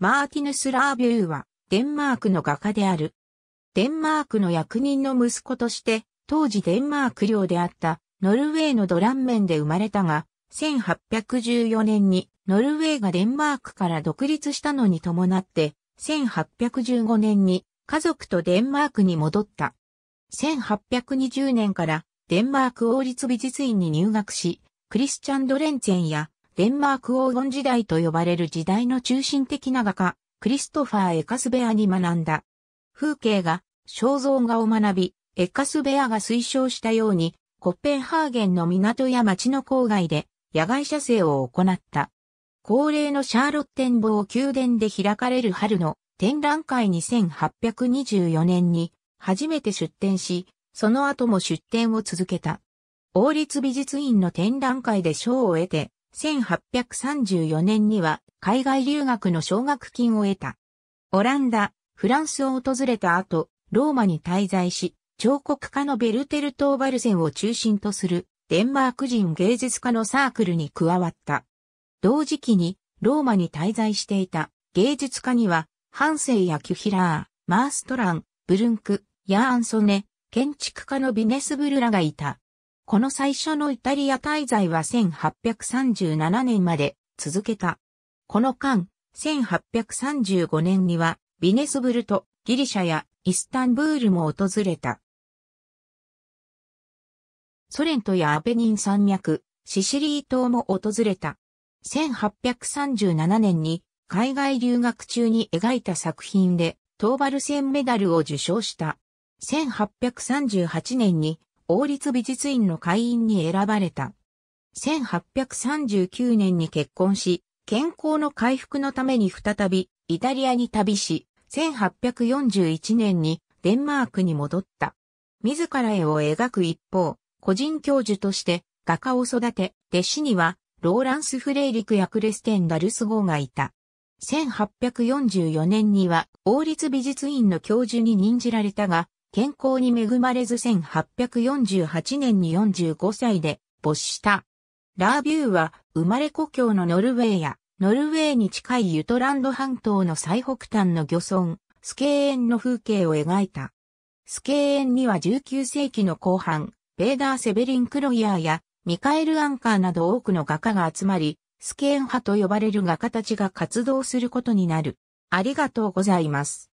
マーティヌス・ラービューは、デンマークの画家である。デンマークの役人の息子として、当時デンマーク領であったノルウェーのドランメンで生まれたが、1814年にノルウェーがデンマークから独立したのに伴って、1815年に家族とデンマークに戻った。1820年からデンマーク王立美術院に入学し、クリスチャン・ドレンツェンやデンマーク黄金時代と呼ばれる時代の中心的な画家、クリストファー・エカスベアに学んだ。風景が、肖像画を学び、エカスベアが推奨したように、コッペンハーゲンの港や町の郊外で、野外写生を行った。恒例のシャーロッテンボ宮殿で開かれる春の展覧会に1824年に初めて出展し、その後も出展を続けた。王立美術院の展覧会で賞を得て、1834年には海外留学の奨学金を得た。オランダ、フランスを訪れた後、ローマに滞在し、彫刻家のベルテルトーバルセンを中心とするデンマーク人芸術家のサークルに加わった。同時期にローマに滞在していた芸術家にはハンセイやキュヒラー、マーストラン、ブルンク、ヤーアンソネ、建築家のビネスブルラがいた。この最初のイタリア滞在は1837年まで続けた。この間、1835年にはビネスブルト、ギリシャやイスタンブールも訪れた。ソレントやアペニン山脈、シシリー島も訪れた。1837年に海外留学中に描いた作品でトーバル戦メダルを受賞した。1838年に王立美術院の会員に選ばれた。1839年に結婚し、健康の回復のために再びイタリアに旅し、1841年にデンマークに戻った。自ら絵を描く一方、個人教授として画家を育て、弟子にはローランス・フレイリクやクレステン・ダルス号がいた。1844年には王立美術院の教授に任じられたが、健康に恵まれず1848年に45歳で没した。ラービューは生まれ故郷のノルウェーやノルウェーに近いユトランド半島の最北端の漁村、スケーエンの風景を描いた。スケーエンには19世紀の後半、ベーダー・セベリン・クロイヤーやミカエル・アンカーなど多くの画家が集まり、スケーン派と呼ばれる画家たちが活動することになる。ありがとうございます。